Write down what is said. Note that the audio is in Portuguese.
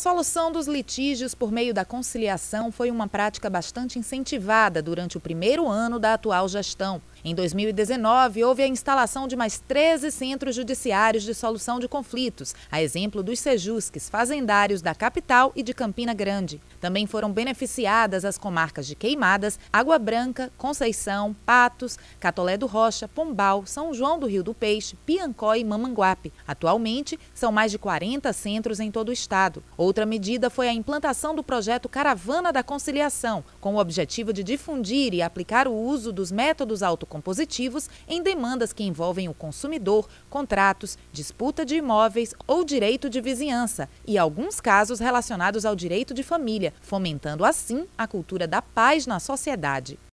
solução dos litígios por meio da conciliação foi uma prática bastante incentivada durante o primeiro ano da atual gestão. Em 2019, houve a instalação de mais 13 centros judiciários de solução de conflitos, a exemplo dos sejusques fazendários da capital e de Campina Grande. Também foram beneficiadas as comarcas de Queimadas, Água Branca, Conceição, Patos, Catolé do Rocha, Pombal, São João do Rio do Peixe, Piancó e Mamanguape. Atualmente, são mais de 40 centros em todo o estado. Outra medida foi a implantação do projeto Caravana da Conciliação, com o objetivo de difundir e aplicar o uso dos métodos auto compositivos em demandas que envolvem o consumidor, contratos, disputa de imóveis ou direito de vizinhança, e alguns casos relacionados ao direito de família, fomentando assim a cultura da paz na sociedade.